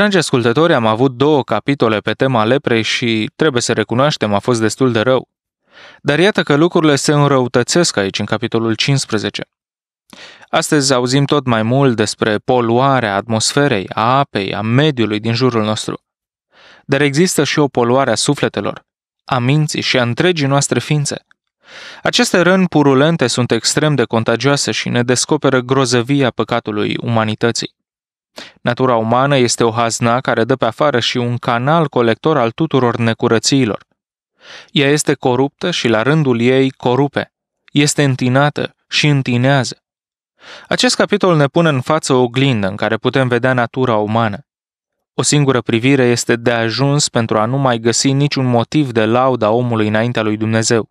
Dragi ascultători, am avut două capitole pe tema leprei și, trebuie să recunoaștem, a fost destul de rău. Dar iată că lucrurile se înrăutățesc aici, în capitolul 15. Astăzi auzim tot mai mult despre poluarea atmosferei, a apei, a mediului din jurul nostru. Dar există și o poluare a sufletelor, a minții și a întregii noastre ființe. Aceste răni purulente sunt extrem de contagioase și ne descoperă grozăvia păcatului umanității. Natura umană este o hazna care dă pe afară și un canal colector al tuturor necurățiilor. Ea este coruptă și la rândul ei corupe. Este întinată și întinează. Acest capitol ne pune în față o oglindă în care putem vedea natura umană. O singură privire este de ajuns pentru a nu mai găsi niciun motiv de lauda omului înaintea lui Dumnezeu.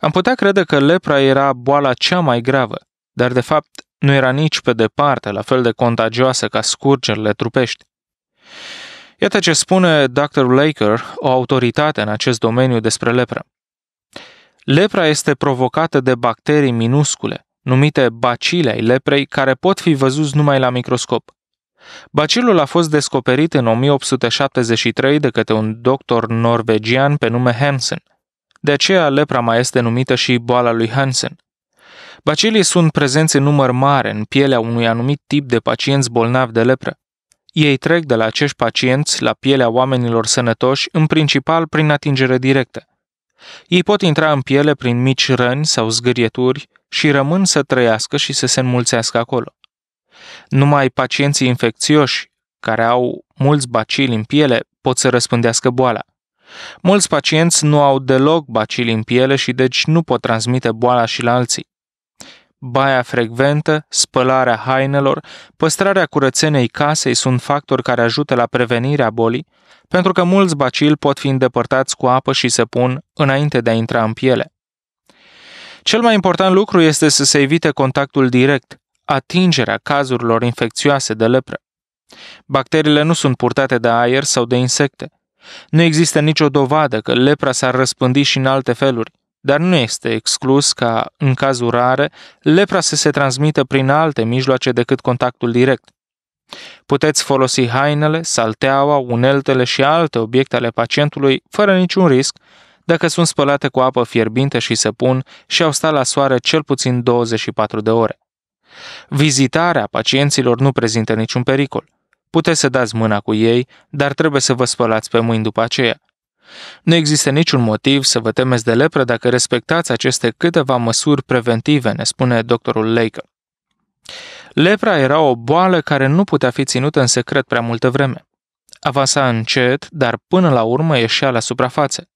Am putea crede că lepra era boala cea mai gravă, dar de fapt nu era nici pe departe la fel de contagioasă ca scurgerile trupești. Iată ce spune Dr. Laker, o autoritate în acest domeniu despre lepră. Lepra este provocată de bacterii minuscule, numite bacile ai leprei, care pot fi văzuți numai la microscop. Bacilul a fost descoperit în 1873 de către un doctor norvegian pe nume Hansen. De aceea lepra mai este numită și boala lui Hansen. Bacilii sunt prezenți în număr mare în pielea unui anumit tip de pacienți bolnavi de lepră. Ei trec de la acești pacienți la pielea oamenilor sănătoși, în principal prin atingere directă. Ei pot intra în piele prin mici răni sau zgârieturi și rămân să trăiască și să se înmulțească acolo. Numai pacienții infecțioși, care au mulți bacili în piele, pot să răspândească boala. Mulți pacienți nu au deloc bacili în piele și deci nu pot transmite boala și la alții baia frecventă, spălarea hainelor, păstrarea curățeniei casei sunt factori care ajută la prevenirea bolii, pentru că mulți bacili pot fi îndepărtați cu apă și se pun înainte de a intra în piele. Cel mai important lucru este să se evite contactul direct, atingerea cazurilor infecțioase de lepră. Bacteriile nu sunt purtate de aer sau de insecte. Nu există nicio dovadă că lepra s-ar răspândi și în alte feluri – dar nu este exclus ca, în cazuri rare, lepra să se transmită prin alte mijloace decât contactul direct. Puteți folosi hainele, salteaua, uneltele și alte obiecte ale pacientului fără niciun risc, dacă sunt spălate cu apă fierbinte și săpun și au stat la soare cel puțin 24 de ore. Vizitarea pacienților nu prezintă niciun pericol. Puteți să dați mâna cu ei, dar trebuie să vă spălați pe mâini după aceea. Nu există niciun motiv să vă temeți de lepră dacă respectați aceste câteva măsuri preventive, ne spune doctorul Leică. Lepra era o boală care nu putea fi ținută în secret prea multă vreme. Avansa încet, dar până la urmă ieșea la suprafață.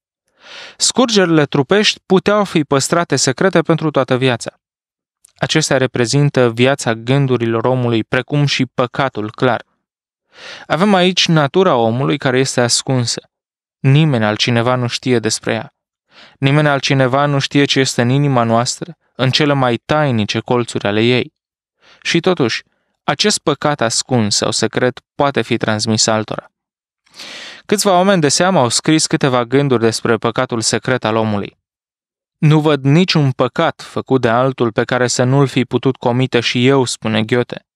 Scurgerile trupești puteau fi păstrate secrete pentru toată viața. Acestea reprezintă viața gândurilor omului, precum și păcatul clar. Avem aici natura omului care este ascunsă. Nimeni altcineva nu știe despre ea. Nimeni altcineva nu știe ce este în inima noastră, în cele mai tainice colțuri ale ei. Și totuși, acest păcat ascuns sau secret poate fi transmis altora. Câțiva oameni de seamă au scris câteva gânduri despre păcatul secret al omului. Nu văd niciun păcat făcut de altul pe care să nu-l fi putut comite și eu, spune Ghiote.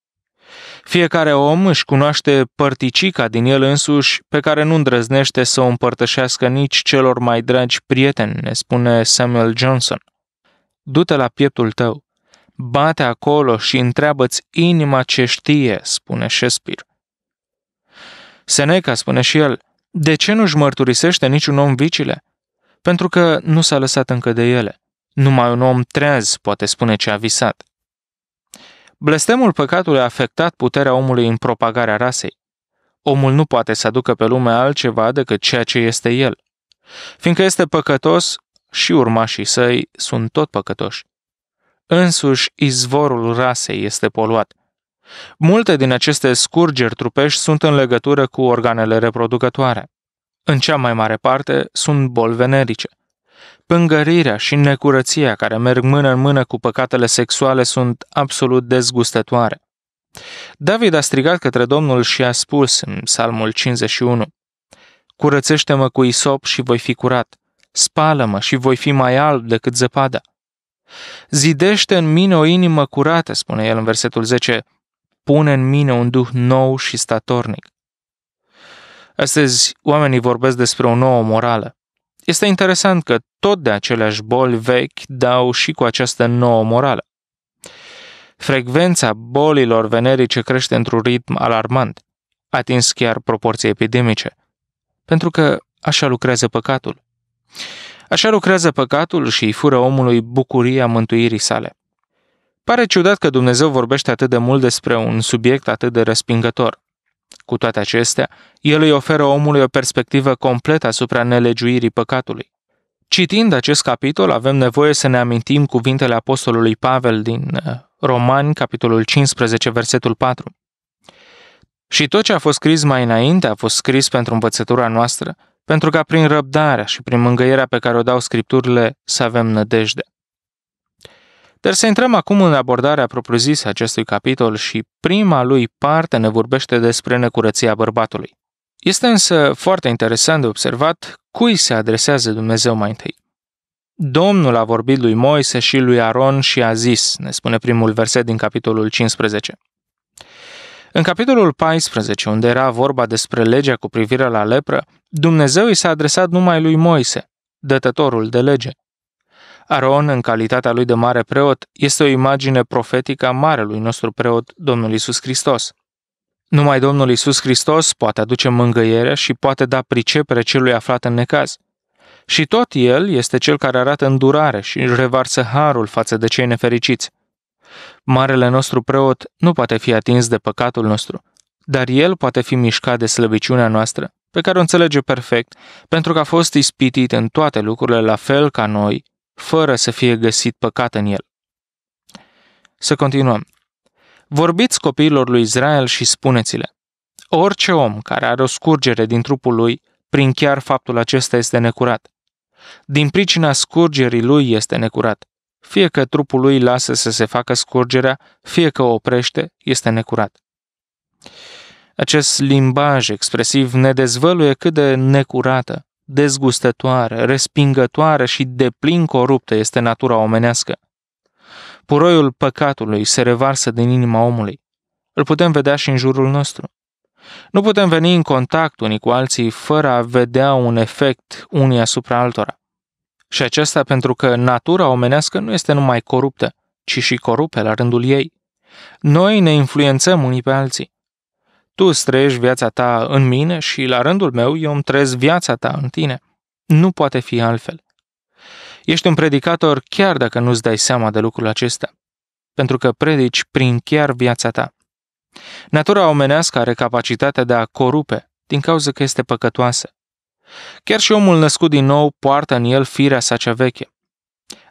Fiecare om își cunoaște părticica din el însuși pe care nu îndrăznește să o împărtășească nici celor mai dragi prieteni, ne spune Samuel Johnson. Du-te la pieptul tău, bate acolo și întreabă-ți inima ce știe, spune Shakespeare. Seneca spune și el, de ce nu-și mărturisește niciun om vicile? Pentru că nu s-a lăsat încă de ele. Numai un om treaz poate spune ce a visat. Blestemul păcatului a afectat puterea omului în propagarea rasei. Omul nu poate să aducă pe lume altceva decât ceea ce este el. Fiindcă este păcătos, și urmașii săi sunt tot păcătoși. Însuși, izvorul rasei este poluat. Multe din aceste scurgeri trupești sunt în legătură cu organele reproducătoare. În cea mai mare parte sunt boli venerice – Pângărirea și necurăția care merg mână în mână cu păcatele sexuale sunt absolut dezgustătoare. David a strigat către Domnul și a spus în Psalmul 51, Curățește-mă cu isop și voi fi curat, spală-mă și voi fi mai alb decât zăpada. Zidește în mine o inimă curată, spune el în versetul 10, pune în mine un duh nou și statornic. Astăzi, oamenii vorbesc despre o nouă morală. Este interesant că tot de aceleași boli vechi dau și cu această nouă morală. Frecvența bolilor venerice crește într-un ritm alarmant, atins chiar proporții epidemice, pentru că așa lucrează păcatul. Așa lucrează păcatul și îi fură omului bucuria mântuirii sale. Pare ciudat că Dumnezeu vorbește atât de mult despre un subiect atât de respingător. Cu toate acestea, el îi oferă omului o perspectivă completă asupra nelegiuirii păcatului. Citind acest capitol, avem nevoie să ne amintim cuvintele apostolului Pavel din uh, Romani, capitolul 15, versetul 4. Și tot ce a fost scris mai înainte a fost scris pentru învățătura noastră, pentru ca prin răbdarea și prin mângăierea pe care o dau scripturile să avem nădejde. Dar să intrăm acum în abordarea propriu-zisă acestui capitol și prima lui parte ne vorbește despre necurăția bărbatului. Este însă foarte interesant de observat cui se adresează Dumnezeu mai întâi. Domnul a vorbit lui Moise și lui Aron și a zis, ne spune primul verset din capitolul 15. În capitolul 14, unde era vorba despre legea cu privire la lepră, Dumnezeu i s-a adresat numai lui Moise, dătătorul de lege. Aron, în calitatea lui de mare preot, este o imagine profetică a marelui nostru preot, Domnul Isus Hristos. Numai Domnul Isus Hristos poate aduce mângăierea și poate da pricepere celui aflat în necaz. Și tot El este Cel care arată îndurare și revarsă harul față de cei nefericiți. Marele nostru preot nu poate fi atins de păcatul nostru, dar El poate fi mișcat de slăbiciunea noastră, pe care o înțelege perfect, pentru că a fost ispitit în toate lucrurile la fel ca noi fără să fie găsit păcat în el. Să continuăm. Vorbiți copiilor lui Israel și spuneți-le. Orice om care are o scurgere din trupul lui, prin chiar faptul acesta este necurat. Din pricina scurgerii lui este necurat. Fie că trupul lui lasă să se facă scurgerea, fie că o oprește, este necurat. Acest limbaj expresiv ne dezvăluie cât de necurată dezgustătoare, respingătoare și deplin coruptă este natura omenească. Puroiul păcatului se revarsă din inima omului. Îl putem vedea și în jurul nostru. Nu putem veni în contact unii cu alții fără a vedea un efect unii asupra altora. Și aceasta pentru că natura omenească nu este numai coruptă, ci și corupe la rândul ei. Noi ne influențăm unii pe alții. Tu străiești viața ta în mine și, la rândul meu, eu îmi trăiesc viața ta în tine. Nu poate fi altfel. Ești un predicator chiar dacă nu-ți dai seama de lucrul acesta, pentru că predici prin chiar viața ta. Natura omenească are capacitatea de a corupe din cauza că este păcătoasă. Chiar și omul născut din nou poartă în el firea sa cea veche.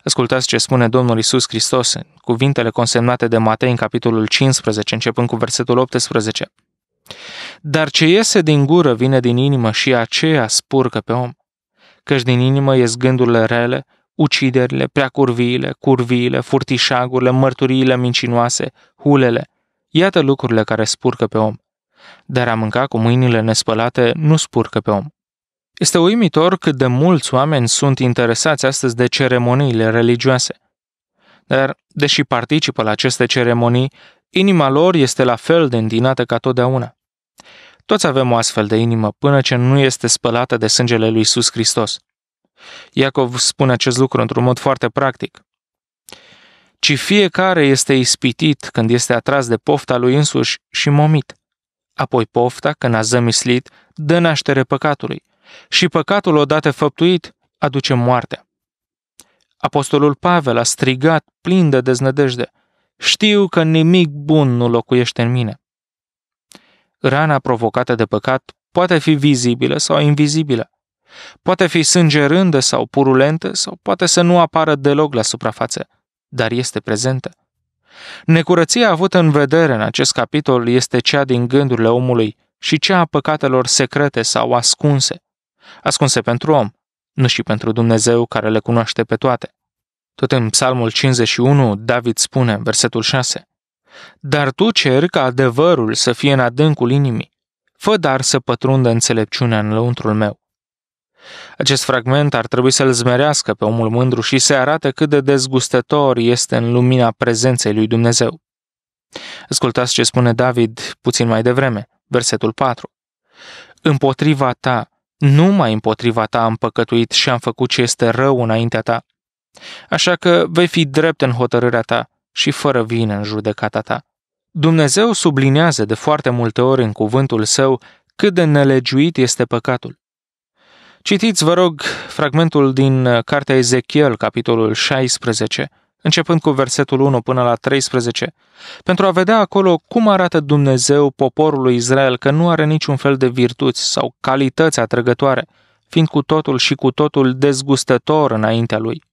Ascultați ce spune Domnul Isus Hristos în cuvintele consemnate de Matei în capitolul 15, începând cu versetul 18. Dar ce iese din gură vine din inimă și aceea spurcă pe om. Căci din inimă ies gândurile rele, uciderile, preacurviile, curviile, furtișagurile, mărturiile mincinoase, hulele. Iată lucrurile care spurcă pe om. Dar a mânca cu mâinile nespălate nu spurcă pe om. Este uimitor cât de mulți oameni sunt interesați astăzi de ceremoniile religioase. Dar, deși participă la aceste ceremonii, inima lor este la fel de îndinată ca totdeauna. Toți avem o astfel de inimă până ce nu este spălată de sângele lui Iisus Hristos. Iacov spune acest lucru într-un mod foarte practic. Ci fiecare este ispitit când este atras de pofta lui însuși și momit. Apoi pofta, când a zămislit, dă naștere păcatului. Și păcatul odată făptuit aduce moartea. Apostolul Pavel a strigat plin de deznădejde. Știu că nimic bun nu locuiește în mine. Rana provocată de păcat poate fi vizibilă sau invizibilă. Poate fi sângerândă sau purulentă sau poate să nu apară deloc la suprafață, dar este prezentă. Necurăția avută în vedere în acest capitol este cea din gândurile omului și cea a păcatelor secrete sau ascunse. Ascunse pentru om, nu și pentru Dumnezeu care le cunoaște pe toate. Tot în Psalmul 51, David spune, versetul 6, dar tu ceri ca adevărul să fie în adâncul inimii. Fă dar să pătrundă înțelepciunea în lăuntrul meu. Acest fragment ar trebui să-l zmerească pe omul mândru și să arate cât de dezgustător este în lumina prezenței lui Dumnezeu. Ascultați ce spune David puțin mai devreme, versetul 4. Împotriva ta, numai împotriva ta am păcătuit și am făcut ce este rău înaintea ta. Așa că vei fi drept în hotărârea ta și fără vină în judecata ta. Dumnezeu sublinează de foarte multe ori în cuvântul său cât de nelegiuit este păcatul. Citiți, vă rog, fragmentul din uh, Cartea Ezechiel, capitolul 16, începând cu versetul 1 până la 13, pentru a vedea acolo cum arată Dumnezeu poporului Israel că nu are niciun fel de virtuți sau calități atrăgătoare, fiind cu totul și cu totul dezgustător înaintea lui.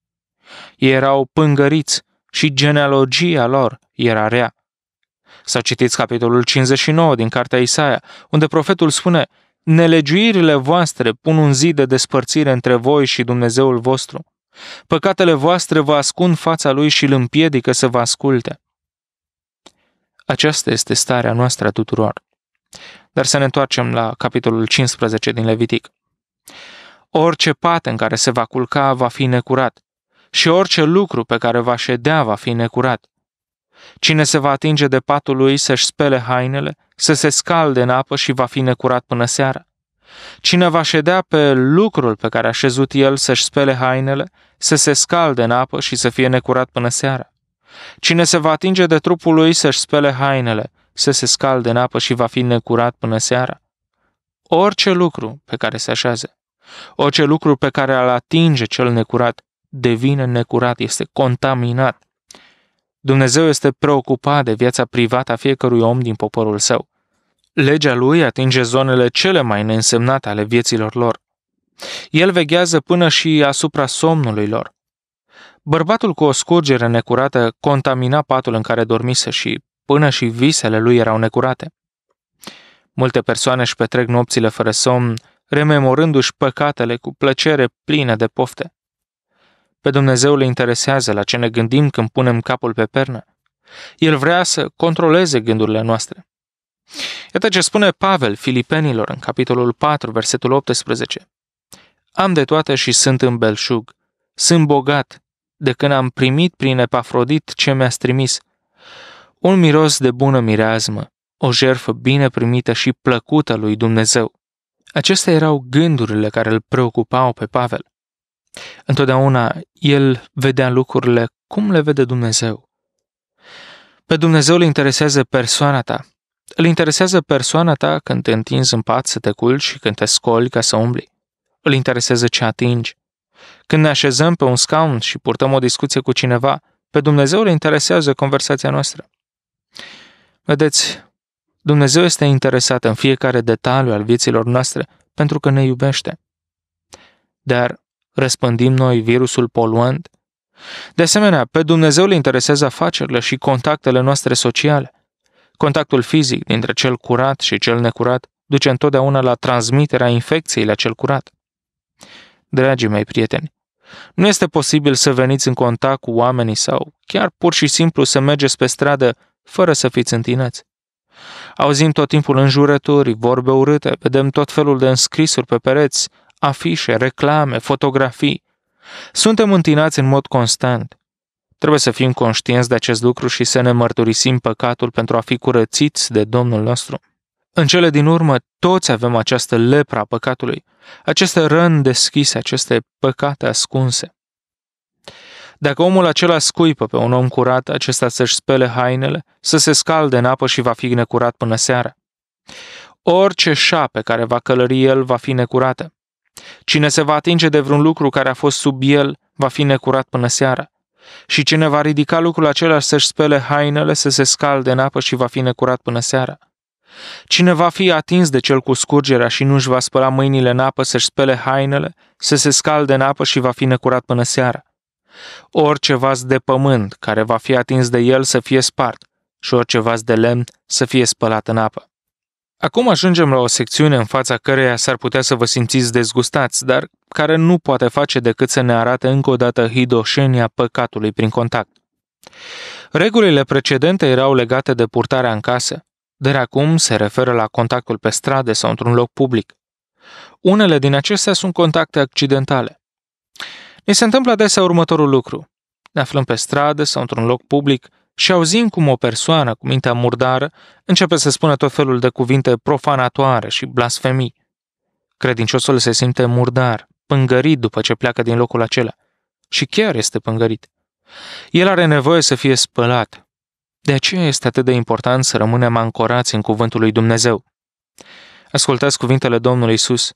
Ei erau pângăriți, și genealogia lor era rea. Să citiți capitolul 59 din cartea Isaia, unde profetul spune Nelegiuirile voastre pun un zid de despărțire între voi și Dumnezeul vostru. Păcatele voastre vă ascund fața lui și îl împiedică să vă asculte. Aceasta este starea noastră a tuturor. Dar să ne întoarcem la capitolul 15 din Levitic. Orice pat în care se va culca va fi necurat, și orice lucru pe care va ședea va fi necurat. Cine se va atinge de patul lui să-și spele hainele, să se scalde în apă și va fi necurat până seara. Cine va ședea pe lucrul pe care a șezut el să-și spele hainele, să se scalde în apă și să fie necurat până seara. Cine se va atinge de trupul lui să-și spele hainele, să se scalde în apă și va fi necurat până seara. Orice lucru pe care se așează, orice lucru pe care îl atinge cel necurat, devine necurat, este contaminat. Dumnezeu este preocupat de viața privată a fiecărui om din poporul său. Legea lui atinge zonele cele mai neînsemnate ale vieților lor. El veghează până și asupra somnului lor. Bărbatul cu o scurgere necurată contamina patul în care dormise și până și visele lui erau necurate. Multe persoane își petrec nopțile fără somn, rememorându-și păcatele cu plăcere plină de pofte. Pe Dumnezeu le interesează la ce ne gândim când punem capul pe pernă. El vrea să controleze gândurile noastre. Iată ce spune Pavel Filipenilor în capitolul 4, versetul 18. Am de toate și sunt în belșug. Sunt bogat de când am primit prin epafrodit ce mi-a trimis. Un miros de bună mireazmă, o jerfă bine primită și plăcută lui Dumnezeu. Acestea erau gândurile care îl preocupau pe Pavel. Întotdeauna el vedea lucrurile cum le vede Dumnezeu. Pe Dumnezeu îl interesează persoana ta. Îl interesează persoana ta când te întinzi în pat să te culci și când te scoli ca să umbli. Îl interesează ce atingi. Când ne așezăm pe un scaun și purtăm o discuție cu cineva, pe Dumnezeu îl interesează conversația noastră. Vedeți, Dumnezeu este interesat în fiecare detaliu al vieților noastre pentru că ne iubește. Dar răspândim noi virusul poluant? De asemenea, pe Dumnezeu le interesează afacerile și contactele noastre sociale. Contactul fizic dintre cel curat și cel necurat duce întotdeauna la transmiterea infecției la cel curat. Dragii mei prieteni, nu este posibil să veniți în contact cu oamenii sau chiar pur și simplu să mergeți pe stradă fără să fiți întinați. Auzim tot timpul înjurături, vorbe urâte, vedem tot felul de înscrisuri pe pereți, afișe, reclame, fotografii. Suntem întinați în mod constant. Trebuie să fim conștienți de acest lucru și să ne mărturisim păcatul pentru a fi curățiți de Domnul nostru. În cele din urmă, toți avem această lepra păcatului, aceste răni deschise, aceste păcate ascunse. Dacă omul acela scuipă pe un om curat, acesta să-și spele hainele, să se scalde în apă și va fi necurat până seara. Orice șape care va călări el va fi necurată. Cine se va atinge de vreun lucru care a fost sub el, va fi necurat până seara. Și cine va ridica lucrul acela să-și spele hainele, să se scalde în apă și va fi necurat până seara. Cine va fi atins de cel cu scurgerea și nu și va spăla mâinile în apă să-și spele hainele, să se scalde în apă și va fi necurat până seara. Orice vas de pământ care va fi atins de el să fie spart și orice vas de lemn să fie spălat în apă. Acum ajungem la o secțiune în fața căreia s-ar putea să vă simțiți dezgustați, dar care nu poate face decât să ne arate încă o dată hidoșenia păcatului prin contact. Regulile precedente erau legate de purtarea în casă, dar acum se referă la contactul pe stradă sau într-un loc public. Unele din acestea sunt contacte accidentale. Ne se întâmplă adesea următorul lucru. Ne aflăm pe stradă sau într-un loc public, și auzim cum o persoană cu mintea murdară începe să spună tot felul de cuvinte profanatoare și blasfemii. Credinciosul se simte murdar, pângărit după ce pleacă din locul acela. Și chiar este pângărit. El are nevoie să fie spălat. De aceea este atât de important să rămânem ancorați în cuvântul lui Dumnezeu. Ascultați cuvintele Domnului Isus.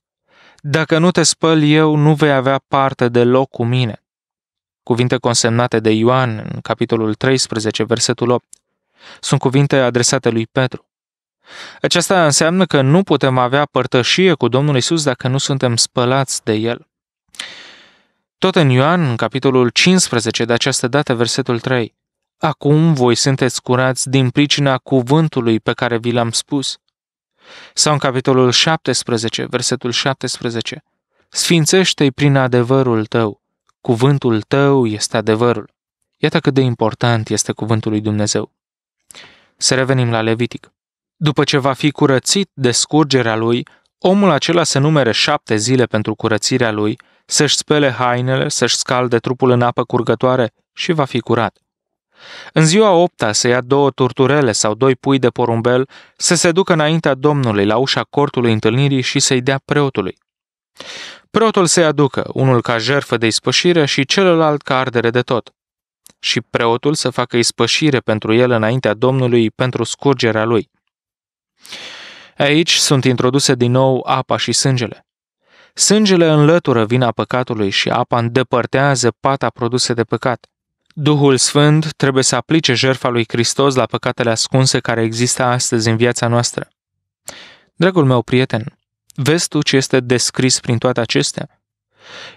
Dacă nu te spăl eu, nu vei avea parte deloc cu mine cuvinte consemnate de Ioan în capitolul 13, versetul 8. Sunt cuvinte adresate lui Petru. Aceasta înseamnă că nu putem avea părtășie cu Domnul Isus dacă nu suntem spălați de El. Tot în Ioan, în capitolul 15, de această dată, versetul 3. Acum voi sunteți curați din pricina cuvântului pe care vi l-am spus. Sau în capitolul 17, versetul 17. Sfințește-i prin adevărul tău. Cuvântul tău este adevărul. Iată cât de important este cuvântul lui Dumnezeu. Să revenim la Levitic. După ce va fi curățit de scurgerea lui, omul acela să numere șapte zile pentru curățirea lui, să-și spele hainele, să-și scalde trupul în apă curgătoare și va fi curat. În ziua opta să ia două turturele sau doi pui de porumbel, să se ducă înaintea Domnului la ușa cortului întâlnirii și să-i dea preotului. Preotul se aducă, unul ca jerfă de ispășire și celălalt ca ardere de tot. Și preotul să facă ispășire pentru el înaintea Domnului pentru scurgerea lui. Aici sunt introduse din nou apa și sângele. Sângele înlătură vina păcatului și apa îndepărtează pata produse de păcat. Duhul Sfânt trebuie să aplice jertfa lui Hristos la păcatele ascunse care există astăzi în viața noastră. Dragul meu prieten, Vezi tu ce este descris prin toate acestea?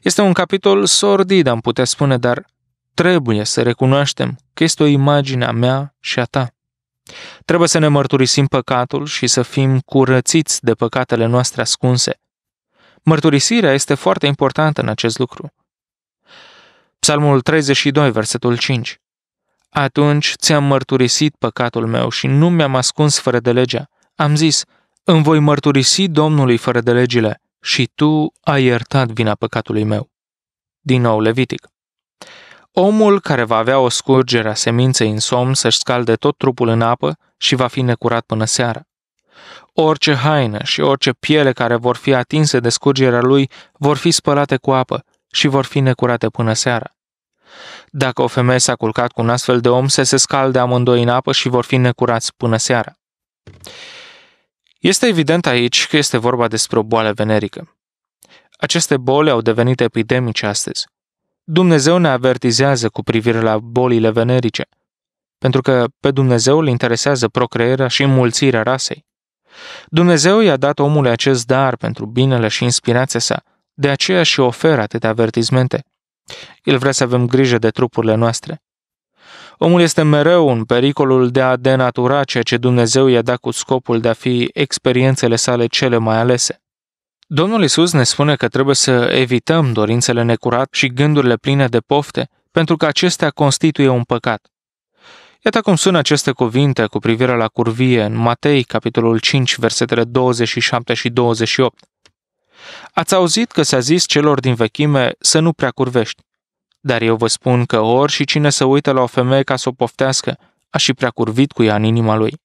Este un capitol sordid, am putea spune, dar trebuie să recunoaștem că este o imagine a mea și a ta. Trebuie să ne mărturisim păcatul și să fim curățiți de păcatele noastre ascunse. Mărturisirea este foarte importantă în acest lucru. Psalmul 32, versetul 5. Atunci ți-am mărturisit păcatul meu și nu mi-am ascuns fără de legea. Am zis, îmi voi mărturisi Domnului fără de legile și tu ai iertat vina păcatului meu. Din nou Levitic. Omul care va avea o scurgere a seminței în somn să-și scalde tot trupul în apă și va fi necurat până seara. Orice haină și orice piele care vor fi atinse de scurgerea lui vor fi spălate cu apă și vor fi necurate până seara. Dacă o femeie s-a culcat cu un astfel de om, se se scalde amândoi în apă și vor fi necurați până seara. Este evident aici că este vorba despre o boală venerică. Aceste boli au devenit epidemice astăzi. Dumnezeu ne avertizează cu privire la bolile venerice, pentru că pe Dumnezeu îl interesează procreerea și înmulțirea rasei. Dumnezeu i-a dat omului acest dar pentru binele și inspirația sa, de aceea și oferă atâtea avertizmente. El vrea să avem grijă de trupurile noastre, Omul este mereu în pericolul de a denatura ceea ce Dumnezeu i-a dat cu scopul de a fi experiențele sale cele mai alese. Domnul Isus ne spune că trebuie să evităm dorințele necurate și gândurile pline de pofte, pentru că acestea constituie un păcat. Iată cum sună aceste cuvinte cu privire la curvie în Matei, capitolul 5, versetele 27 și 28. Ați auzit că s-a zis celor din vechime să nu prea curvești. Dar eu vă spun că ori și cine se uită la o femeie ca să o poftească, a și prea curvit cu ea în inima lui.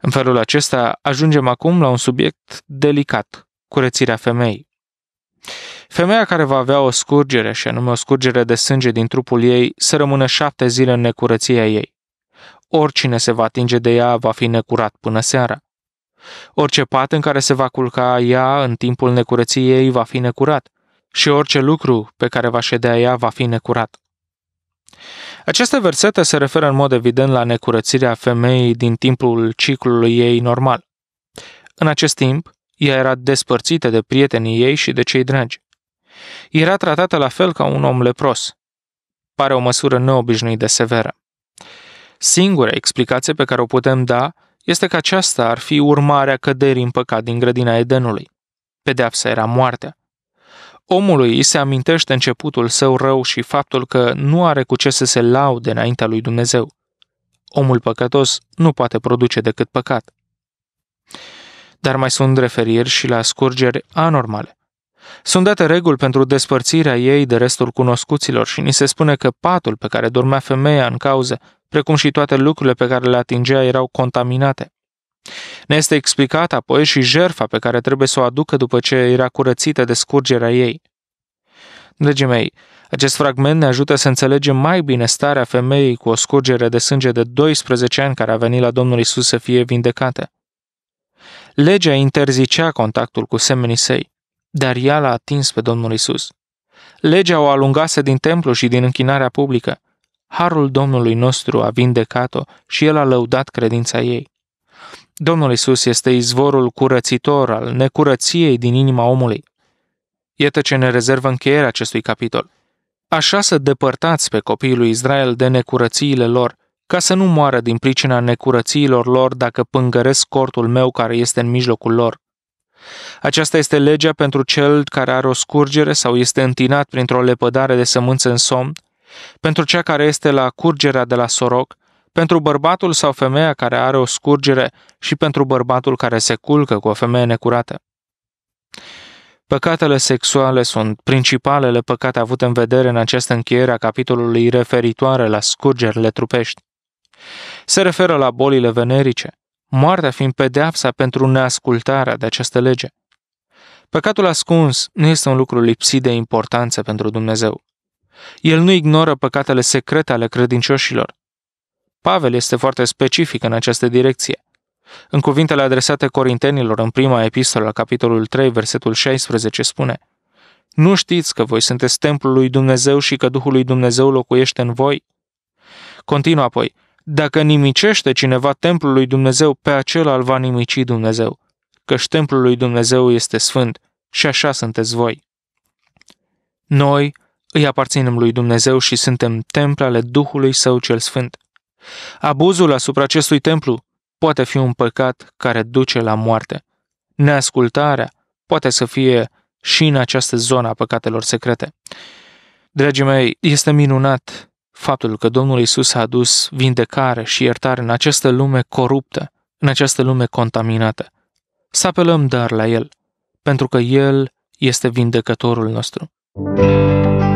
În felul acesta ajungem acum la un subiect delicat, curățirea femeii. Femeia care va avea o scurgere, și anume o scurgere de sânge din trupul ei, să rămână șapte zile în necurăția ei. Oricine se va atinge de ea va fi necurat până seara. Orice pat în care se va culca ea în timpul necurăției ei va fi necurat, și orice lucru pe care va ședea ea va fi necurat. Aceste versete se referă în mod evident la necurățirea femeii din timpul ciclului ei normal. În acest timp, ea era despărțită de prietenii ei și de cei dragi. Era tratată la fel ca un om lepros. Pare o măsură neobișnuit de severă. Singura explicație pe care o putem da este că aceasta ar fi urmarea căderii în păcat din grădina Edenului. Pedeapsa era moartea. Omului îi se amintește începutul său rău și faptul că nu are cu ce să se laude înaintea lui Dumnezeu. Omul păcătos nu poate produce decât păcat. Dar mai sunt referiri și la scurgeri anormale. Sunt date reguli pentru despărțirea ei de restul cunoscuților și ni se spune că patul pe care dormea femeia în cauză, precum și toate lucrurile pe care le atingea, erau contaminate. Ne este explicat apoi și jerfa pe care trebuie să o aducă după ce era curățită de scurgerea ei. Dragii mei, acest fragment ne ajută să înțelegem mai bine starea femeii cu o scurgere de sânge de 12 ani care a venit la Domnul Isus să fie vindecată. Legea interzicea contactul cu semenii săi, dar ea l-a atins pe Domnul Isus. Legea o alungase din templu și din închinarea publică. Harul Domnului nostru a vindecat-o și el a lăudat credința ei. Domnul Isus este izvorul curățitor al necurăției din inima omului. Iată ce ne rezervă încheierea acestui capitol. Așa să depărtați pe copiii lui Israel de necurățiile lor, ca să nu moară din pricina necurățiilor lor dacă pângăresc cortul meu care este în mijlocul lor. Aceasta este legea pentru cel care are o scurgere sau este întinat printr-o lepădare de sămânță în somn, pentru cea care este la curgerea de la soroc, pentru bărbatul sau femeia care are o scurgere și pentru bărbatul care se culcă cu o femeie necurată. Păcatele sexuale sunt principalele păcate avute în vedere în această încheiere a capitolului referitoare la scurgerile trupești. Se referă la bolile venerice, moartea fiind pedeapsa pentru neascultarea de această lege. Păcatul ascuns nu este un lucru lipsit de importanță pentru Dumnezeu. El nu ignoră păcatele secrete ale credincioșilor, Pavel este foarte specific în această direcție. În cuvintele adresate corintenilor în prima epistolă, capitolul 3, versetul 16, spune Nu știți că voi sunteți templul lui Dumnezeu și că Duhul lui Dumnezeu locuiește în voi? Continuă apoi, dacă nimicește cineva templul lui Dumnezeu, pe acela îl va nimici Dumnezeu, căci templul lui Dumnezeu este sfânt și așa sunteți voi. Noi îi aparținem lui Dumnezeu și suntem temple ale Duhului Său cel Sfânt. Abuzul asupra acestui templu poate fi un păcat care duce la moarte. Neascultarea poate să fie și în această zonă a păcatelor secrete. Dragii mei, este minunat faptul că Domnul Isus a adus vindecare și iertare în această lume coruptă, în această lume contaminată. Să apelăm dar la El, pentru că El este vindecătorul nostru. Música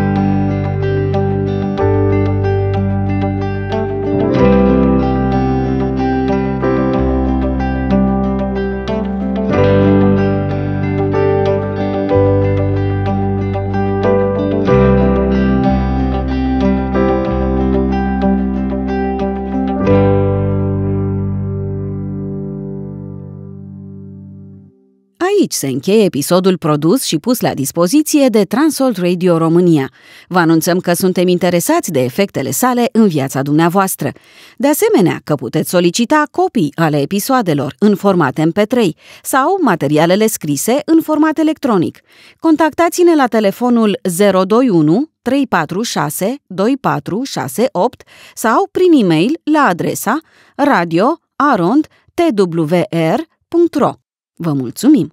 Aici se încheie episodul produs și pus la dispoziție de Transworld Radio România. Vă anunțăm că suntem interesați de efectele sale în viața dumneavoastră. De asemenea, că puteți solicita copii ale episoadelor în format MP3 sau materialele scrise în format electronic. Contactați-ne la telefonul 021 346 2468 sau prin e-mail la adresa radio.arond.twr.ro. Vă mulțumim!